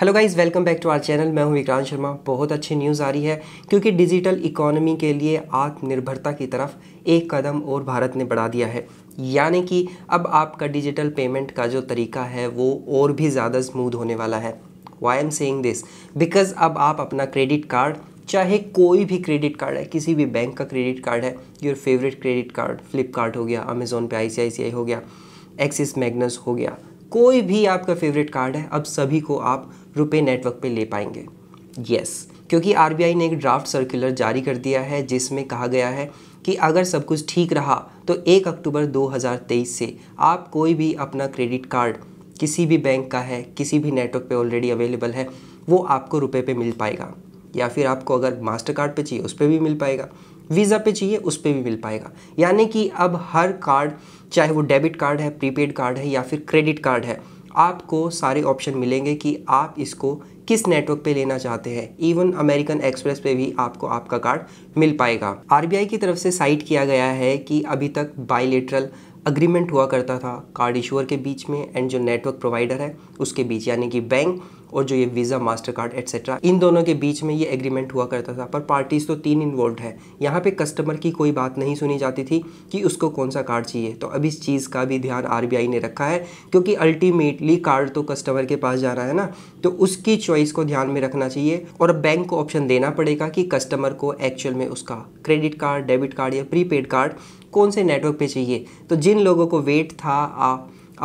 hello guys welcome back to our channel मैं हूं विक्रांत शर्मा बहुत अच्छी न्यूज़ आ रही है क्योंकि डिजिटल इकोनॉमी के लिए आत्मनिर्भरता की तरफ एक कदम और भारत ने बढ़ा दिया है यानी कि अब आपका डिजिटल पेमेंट का जो तरीका है वो और भी ज़्यादा स्मूद होने वाला है why am saying this because अब आप अपना क्रेडिट कार्ड चाहे कोई भी क्रेडिट कार्ड है किसी भी बैंक का क्रेडिट कार्ड है your favourite credit card Flipkart हो गया अमेज़ोन पे आई हो गया एक्सिस मैगनस हो गया कोई भी आपका फेवरेट कार्ड है अब सभी को आप रुपए नेटवर्क पे ले पाएंगे यस yes, क्योंकि आरबीआई ने एक ड्राफ्ट सर्कुलर जारी कर दिया है जिसमें कहा गया है कि अगर सब कुछ ठीक रहा तो 1 अक्टूबर 2023 से आप कोई भी अपना क्रेडिट कार्ड किसी भी बैंक का है किसी भी नेटवर्क पे ऑलरेडी अवेलेबल है वो आपको रुपए पे मिल पाएगा या फिर आपको अगर मास्टर कार्ड पे चाहिए उस पर भी मिल पाएगा वीज़ा पे चाहिए उस पर भी मिल पाएगा यानी कि अब हर कार्ड चाहे वो डेबिट कार्ड है प्रीपेड कार्ड है या फिर क्रेडिट कार्ड है आपको सारे ऑप्शन मिलेंगे कि आप इसको किस नेटवर्क पे लेना चाहते हैं इवन अमेरिकन एक्सप्रेस पे भी आपको आपका कार्ड मिल पाएगा आर की तरफ से साइट किया गया है कि अभी तक बाइलेटरल अग्रीमेंट हुआ करता था कार्ड इशूअर के बीच में एंड जो नेटवर्क प्रोवाइडर है उसके बीच यानी कि बैंक और जो ये वीज़ा मास्टर कार्ड एट्सेट्रा इन दोनों के बीच में ये एग्रीमेंट हुआ करता था पर पार्टीज़ तो तीन इन्वॉल्व है यहाँ पे कस्टमर की कोई बात नहीं सुनी जाती थी कि उसको कौन सा कार्ड चाहिए तो अब इस चीज़ का भी ध्यान आर ने रखा है क्योंकि अल्टीमेटली कार्ड तो कस्टमर के पास जाना है ना तो उसकी चॉइस को ध्यान में रखना चाहिए और बैंक को ऑप्शन देना पड़ेगा कि कस्टमर को एक्चुअल में उसका क्रेडिट कार्ड डेबिट कार्ड या प्रीपेड कार्ड कौन से नेटवर्क पे चाहिए तो जिन लोगों को वेट था आ,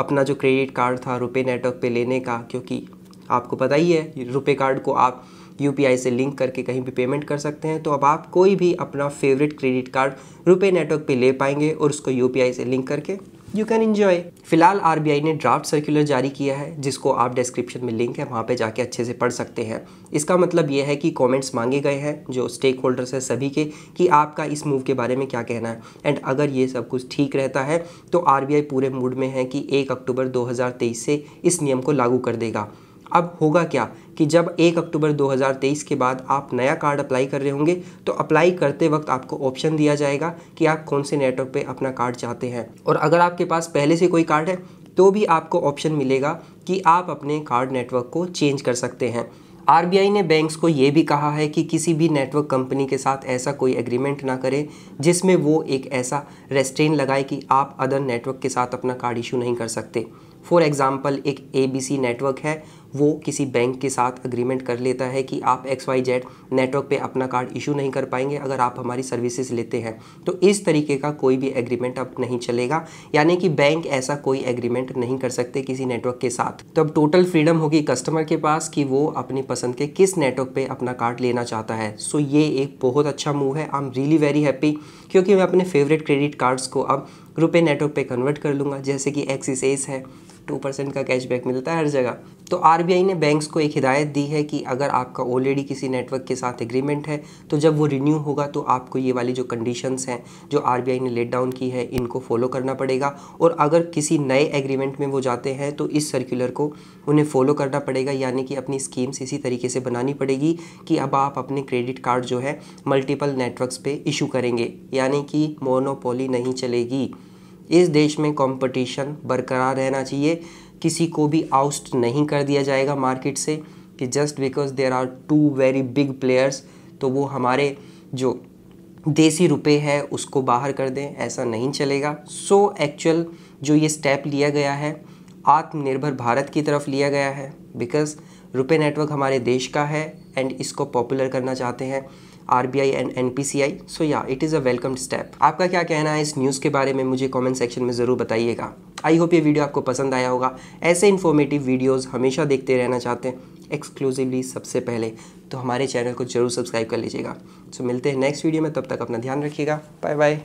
अपना जो क्रेडिट कार्ड था रुपए नेटवर्क पे लेने का क्योंकि आपको पता ही है रुपए कार्ड को आप यू से लिंक करके कहीं भी पेमेंट कर सकते हैं तो अब आप कोई भी अपना favourite credit card RuPay network पे ले पाएंगे और उसको यू से लिंक करके यू कैन इन्जॉय फिलहाल आर ने ड्राफ्ट सर्कुलर जारी किया है जिसको आप डिस्क्रिप्शन में लिंक है वहाँ पे जाके अच्छे से पढ़ सकते हैं इसका मतलब यह है कि कमेंट्स मांगे गए हैं जो स्टेक होल्डर्स हैं सभी के कि आपका इस मूव के बारे में क्या कहना है एंड अगर ये सब कुछ ठीक रहता है तो आर पूरे मूड में है कि एक अक्टूबर दो से इस नियम को लागू कर देगा अब होगा क्या कि जब 1 अक्टूबर 2023 के बाद आप नया कार्ड अप्लाई कर रहे होंगे तो अप्लाई करते वक्त आपको ऑप्शन दिया जाएगा कि आप कौन से नेटवर्क पे अपना कार्ड चाहते हैं और अगर आपके पास पहले से कोई कार्ड है तो भी आपको ऑप्शन मिलेगा कि आप अपने कार्ड नेटवर्क को चेंज कर सकते हैं आर ने बैंक्स को ये भी कहा है कि किसी भी नेटवर्क कंपनी के साथ ऐसा कोई एग्रीमेंट ना करें जिसमें वो एक ऐसा रेस्ट्रेन लगाए कि आप अदर नेटवर्क के साथ अपना कार्ड इशू नहीं कर सकते फॉर एग्ज़ाम्पल एक ए बी सी नेटवर्क है वो किसी बैंक के साथ अग्रीमेंट कर लेता है कि आप एक्स वाई जेड नेटवर्क पे अपना कार्ड इशू नहीं कर पाएंगे अगर आप हमारी सर्विसेज लेते हैं तो इस तरीके का कोई भी एग्रीमेंट अब नहीं चलेगा यानी कि बैंक ऐसा कोई एग्रीमेंट नहीं कर सकते किसी नेटवर्क के साथ तो अब टोटल फ्रीडम होगी कस्टमर के पास कि वो अपनी पसंद के किस नेटवर्क पर अपना कार्ड लेना चाहता है सो so ये एक बहुत अच्छा मूव है I am really very happy क्योंकि मैं अपने फेवरेट क्रेडिट कार्ड्स को अब रुपये नेटवर्क पे कन्वर्ट कर लूँगा जैसे कि एक्सिस एस है टू परसेंट का कैशबैक मिलता है हर जगह तो आर ने बैंक्स को एक हिदायत दी है कि अगर आपका ऑलरेडी किसी नेटवर्क के साथ एग्रीमेंट है तो जब वो रिन्यू होगा तो आपको ये वाली जो कंडीशंस हैं जो आर ने लेट डाउन की है इनको फॉलो करना पड़ेगा और अगर किसी नए एग्रीमेंट में वो जाते हैं तो इस सर्कुलर को उन्हें फॉलो करना पड़ेगा यानी कि अपनी स्कीम्स इसी तरीके से बनानी पड़ेगी कि अब आप अपने क्रेडिट कार्ड जो है मल्टीपल नेटवर्क्स पे इशू करेंगे यानी कि मोनोपोली नहीं चलेगी इस देश में कंपटीशन बरकरार रहना चाहिए किसी को भी आउस्ट नहीं कर दिया जाएगा मार्केट से कि just because there are two very big players तो वो हमारे जो देसी रुपए है उसको बाहर कर दें ऐसा नहीं चलेगा सो so, एक्चुअल जो ये स्टेप लिया गया है आत्मनिर्भर भारत की तरफ लिया गया है बिकॉज़ रुपए नेटवर्क हमारे देश का है एंड इसको पॉपुलर करना चाहते हैं आरबीआई एंड एनपीसीआई सो या it is a welcome step आपका क्या कहना है इस न्यूज़ के बारे में मुझे कॉमेंट सेक्शन में ज़रूर बताइएगा आई होप ये वीडियो आपको पसंद आया होगा ऐसे इन्फॉर्मेटिव वीडियोज़ हमेशा देखते रहना चाहते हैं एक्सक्लूसिवली सबसे पहले तो हमारे चैनल को जरूर सब्सक्राइब कर लीजिएगा सो so, मिलते हैं नेक्स्ट वीडियो में तब तक अपना ध्यान रखिएगा बाय बाय